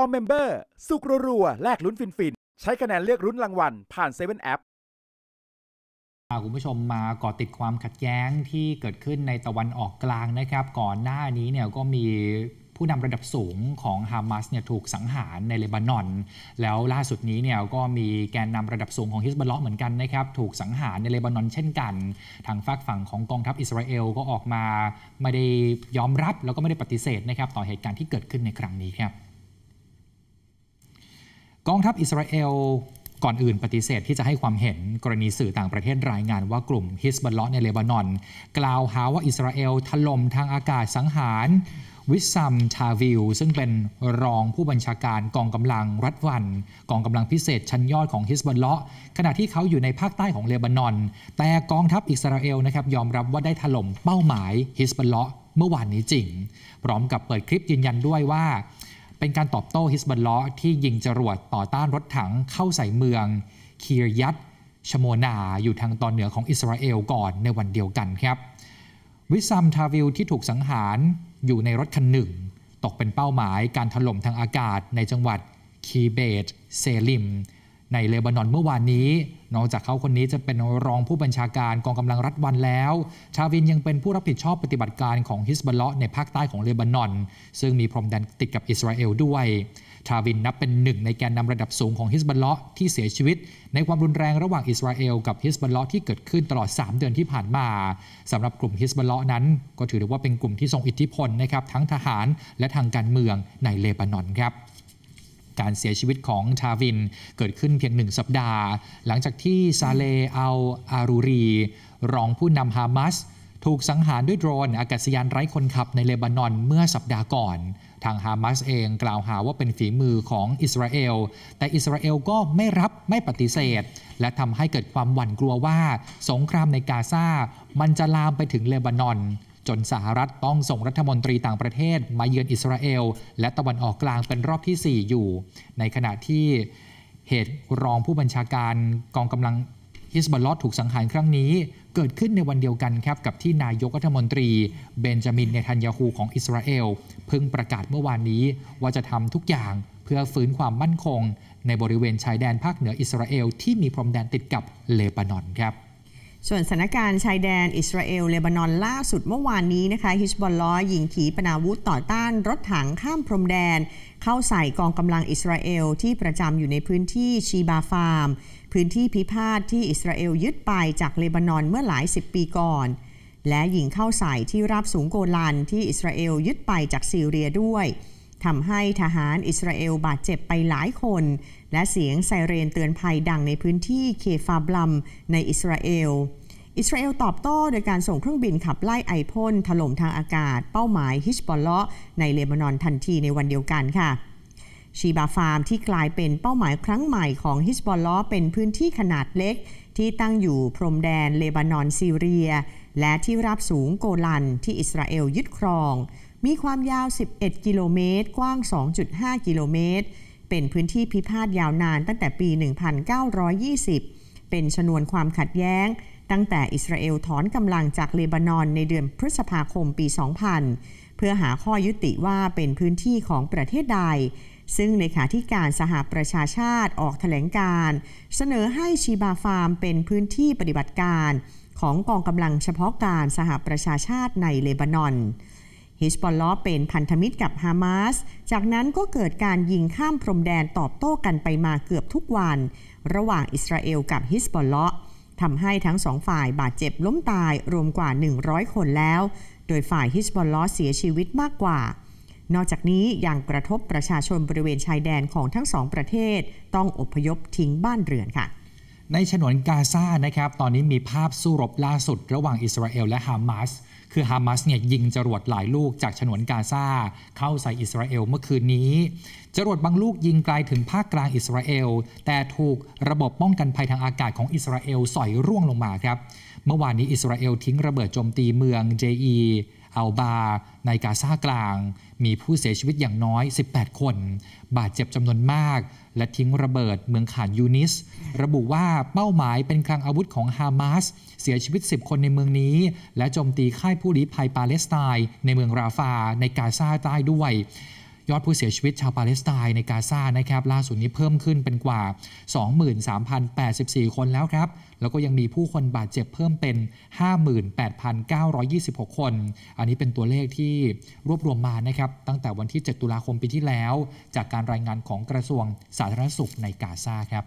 All Member สุกรัวแลกลุ้นฟินๆใช้คะแนนเลือกลุ้นรางวัล ผ่านเเซว่นแพาคุณผู้ชมมาก่อติดความขัดแย้งที่เกิดขึ้นในตะวันออกกลางนะครับ ก่อนหน้านี้เนี่ยก็มีผู้นำระดับสูงของฮามาสเนี่ยถูกสังหารในเลบานอนแล้วล่าสุดนี้เนี่ยก็มีแกนนำระดับสูงของฮิสบัลเลาเหมือนกันนะครับ ถูกสังหารในเลบานอน เช่นกัน ทางฝากฝั่งของกองทัพอิสราเอลก็ออกมาไม่ได้ยอมรับแล้วก็ไม่ได้ปฏิเสธนะครับต่อเหตุการณ์ที่เกิดขึ้นในครั้งนี้ครับกองทัพอิสราเอลก่อนอื่นปฏิเสธที่จะให้ความเห็นกรณีสื่อต่างประเทศรายงานว่ากลุ่มฮิสบัลเลาะในเลบานอน กล่าวหาว่าอิสราเอลถล่มทางอากาศสังหารวิซัมชาวิลซึ่งเป็นรองผู้บัญชาการกองกำลังรัฐวัน กองกำลังพิเศษ ชั้นยอดของฮิสบัลเลาะ ขณะที่เขาอยู่ในภาคใต้ของเลบานอน แต่กองทัพอิสราเอลนะครับยอมรับว่าได้ถล่มเป้าหมายฮิสบัลเลาะเมื่อวานนี้จริง พร้อมกับเปิดคลิปยืนยันด้วยว่าเป็นการตอบโต้ฮิสบัลลอที่ยิงจรวดต่อต้านรถถังเข้าใส่เมืองคีรยัต ชโมนา อยู่ทางตอนเหนือของอิสราเอลก่อนในวันเดียวกันครับ วิซัมทาวิลที่ถูกสังหารอยู่ในรถคันหนึ่ง ตกเป็นเป้าหมายการถล่มทางอากาศในจังหวัดคีเบต เซลิม ในเลบานอนเมื่อวานนี้นอกจากเขาคนนี้จะเป็นรองผู้บัญชาการกองกำลังรัฐวันแล้ว ชาวินยังเป็นผู้รับผิดชอบปฏิบัติการของฮิสบัลเลาะในภาคใต้ของเลบานอนซึ่งมีพรมแดนติดกับอิสราเอลด้วย ชาวินนับเป็นหนึ่งในแกนนำระดับสูงของฮิสบัลเลาะที่เสียชีวิต ในความรุนแรงระหว่างอิสราเอลกับฮิสบัลเลาะที่เกิดขึ้นตลอด 3 เดือนที่ผ่านมา สำหรับกลุ่มฮิสบัลเลาะนั้น ก็ถือได้ว่าเป็นกลุ่มที่ทรงอิทธิพลนะครับ ทั้งทหารและทางการเมืองในเลบานอนครับการเสียชีวิตของทาวินเกิดขึ้นเพียงหนึ่งสัปดาห์ หลังจากที่ซาเลเอาอารูรี รองผู้นำฮามาสถูกสังหารด้วยโดรนอากาศยานไร้คนขับในเลบานอนเมื่อสัปดาห์ก่อน ทางฮามาสเองกล่าวหาว่าเป็นฝีมือของอิสราเอล แต่อิสราเอลก็ไม่รับไม่ปฏิเสธ และทำให้เกิดความหวั่นกลัวว่าสงครามในกาซามันจะลามไปถึงเลบานอนจนสหรัฐต้องส่งรัฐมนตรีต่างประเทศ มาเยือนอิสราเอล และตะวันออกกลางเป็นรอบที่ 4 อยู่ ในขณะที่เหตุรองผู้บัญชาการกองกำลัง ฮิสบัลลอตถูกสังหารครั้งนี้ เกิดขึ้นในวันเดียวกันครับกับที่นายกรัฐมนตรี เบนจามินเนทันยาฮูของอิสราเอลเพิ่งประกาศเมื่อวานนี้ว่าจะทำทุกอย่างเพื่อฟื้นความมั่นคง ในบริเวณชายแดนภาคเหนืออิสราเอล ที่มีพรมแดนติดกับเลบานอนครับส่วนสถานการณ์ชายแดนอิสราเอลเลบานอนล่าสุดเมื่อวานนี้นะคะฮิชบอลล้อยิงขีปนาวุธต่อต้านรถถังข้ามพรมแดน เข้าใส่กองกำลังอิสราเอลที่ประจำอยู่ในพื้นที่ชีบาฟาร์ม พื้นที่พิพาทที่อิสราเอลยึดไปจากเลบานอนเมื่อหลายสิบปีก่อน และยิงเข้าใส่ที่ราบสูงโกลันที่อิสราเอลยึดไปจากซีเรียด้วยทำให้ทหารอิสราเอล บาดเจ็บไปหลายคน และเสียงไซเรนเตือนภัยดังในพื้นที่เคฟาบลัมในอิสราเอล อิสราเอลตอบโต้โดยการส่งเครื่องบินขับไล่ไอพ่นถล่มทางอากาศเป้าหมายฮิชบอลเลาะในเลบานอนทันทีในวันเดียวกันค่ะ ชีบาฟาร์มที่กลายเป็นเป้าหมายครั้งใหม่ของฮิสบอลลอเป็นพื้นที่ขนาดเล็ก ที่ตั้งอยู่พรมแดนเลบานอนซีเรีย และที่ราบสูงโกลันที่อิสราเอลยึดครองมีความยาว 11 กิโลเมตร กว้าง 2.5 กิโลเมตร เป็นพื้นที่พิพาทยาวนานตั้งแต่ปี 1920 เป็นชนวนความขัดแย้ง ตั้งแต่อิสราเอลถอนกำลังจากเลบานอนในเดือนพฤษภาคมปี 2000 เพื่อหาข้อยุติว่าเป็นพื้นที่ของประเทศใด ซึ่งในขาธิการสหประชาชาติออกถแถลงการ เสนอให้ชีบาฟาร์มเป็นพื้นที่ปฏิบัติการ ของกองกำลังเฉพาะการสหประชาชาติในเลบานอนฮิสบอลล้อเป็นพันธมิตรกับฮามาส จากนั้นก็เกิดการยิงข้ามพรมแดนตอบโต้กันไปมาเกือบทุกวัน ระหว่างอิสราเอลกับฮิสบอลล้อทำให้ทั้งสองฝ่ายบาดเจ็บล้มตายรวมกว่า 100 คนแล้ว โดยฝ่ายฮิสบอลล้อเสียชีวิตมากกว่า นอกจากนี้ยังกระทบประชาชนบริเวณชายแดนของทั้งสองประเทศ ต้องอพยพทิ้งบ้านเรือนค่ะ ในฉนวนกาซานะครับตอนนี้มีภาพสู้รบล่าสุดระหว่างอิสราเอล และฮามาสคือฮามาสเนี่ยยิงจรวดหลายลูกจากฉนวนกาซาเข้าใส่อิสราเอลเมื่อคืนนี้ จรวดบางลูกยิงไกลถึงภาคกลางอิสราเอล แต่ถูกระบบป้องกันภัยทางอากาศของอิสราเอลสอยร่วงลงมาครับเมื่อวานนี้อิสราเอลทิ้งระเบิดโจมตีเมืองเจีอัลบา ในกาซากลาง มีผู้เสียชีวิตอย่างน้อย 18 คน บาดเจ็บจำนวนมาก และทิ้งระเบิดเมืองขานยูนิส ระบุว่าเป้าหมายเป็นคลังอาวุธของฮามาสเสียชีวิต 10 คนในเมืองนี้ และโจมตีค่ายผู้ลี้ภัยปาเลสไตน์ในเมืองราฟา ในกาซาใต้ด้วยยอดผู้เสียชีวิตชาวปาเลสไตน์ในกาซานะครับล่าสุดนี้เพิ่มขึ้นเป็นกว่า 23,084 คนแล้วครับ แล้วก็ยังมีผู้คนบาดเจ็บเพิ่มเป็น 58,926 คน อันนี้เป็นตัวเลขที่รวบรวมมานะครับ ตั้งแต่วันที่ 7 ตุลาคมปีที่แล้ว จากการรายงานของกระทรวงสาธารณสุขในกาซาครับ